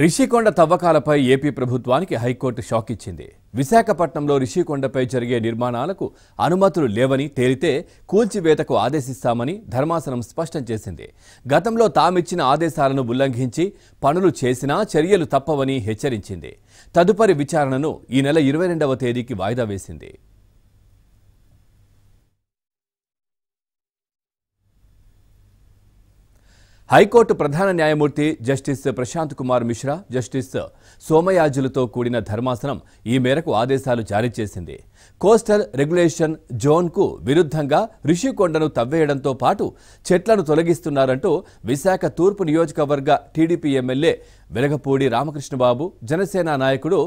రిషికొండ తవ్వకాలపై ఏపీ ప్రభుత్వానికి high court shock ఇచ్చింది విశాఖపట్నంలో రిషికొండపై జరిగే నిర్మాణాలకు అనుమతులు లేవని తేలితే కూల్చివేతకు ఆదేశిస్తామని ధర్మాసనం స్పష్టం చేసింది గతంలో తామిచ్చిన ఆదేశాలను ఉల్లంఘించి పనులు చేసినా చర్యలు తప్పవని హెచ్చరించింది తదుపరి విచారణను ఈ నెల ఇరవై రెండవ తేదీకి వాయిదా వేసింది హైకోర్టు ప్రధాన న్యాయమూర్తి జస్టిస్ ప్రశాంత్ కుమార్ మిశ్రా జస్టిస్ సోమయాజులతో కూడిన ధర్మాసనం ఈ మేరకు ఆదేశాలు జారీ చేసింది కోస్టల్ రెగ్యులేషన్ జోన్కు విరుద్ధంగా రిషికొండను తవ్వేయడంతో పాటు చెట్లను తొలగిస్తున్నారంటూ విశాఖ తూర్పు నియోజకవర్గ టీడీపీ ఎమ్మెల్యే వెలగపూడి రామకృష్ణబాబు జనసేన నాయకుడు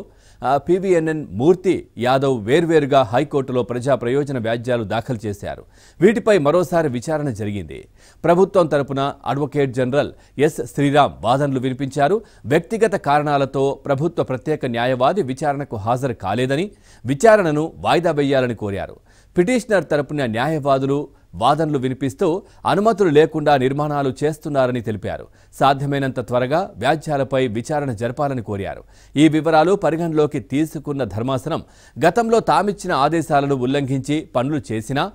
పీవీఎన్ఎన్ మూర్తి యాదవ్ వేర్వేరుగా హైకోర్టులో ప్రజా ప్రయోజన వ్యాజ్యాలు దాఖలు చేశారు వీటిపై మరోసారి విచారణ జరిగింది ప్రభుత్వం తరపున అడ్వకేట్ జనరల్ ఎస్ శ్రీరామ్ వాదనలు వినిపించారు వ్యక్తిగత కారణాలతో ప్రభుత్వ ప్రత్యేక న్యాయవాది విచారణకు హాజరు కాలేదని విచారణను వాయిదా వేయాలని కోరారు పిటిషనర్ తరపున న్యాయవాదులు వాదనలు వినిపిస్తూ అనుమతులు లేకుండా నిర్మాణాలు చేస్తున్నారని తెలిపారు సాధ్యమైనంత త్వరగా వ్యాజ్యాలపై విచారణ జరపాలని కోరారు ఈ వివరాలు పరిగణలోకి తీసుకున్న ధర్మాసనం గతంలో తామిచ్చిన ఆదేశాలను ఉల్లంఘించి పనులు చేసినా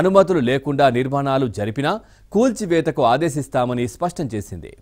అనుమతులు లేకుండా నిర్మాణాలు జరిపినా కూల్చివేతకు ఆదేశిస్తామని స్పష్టం చేసింది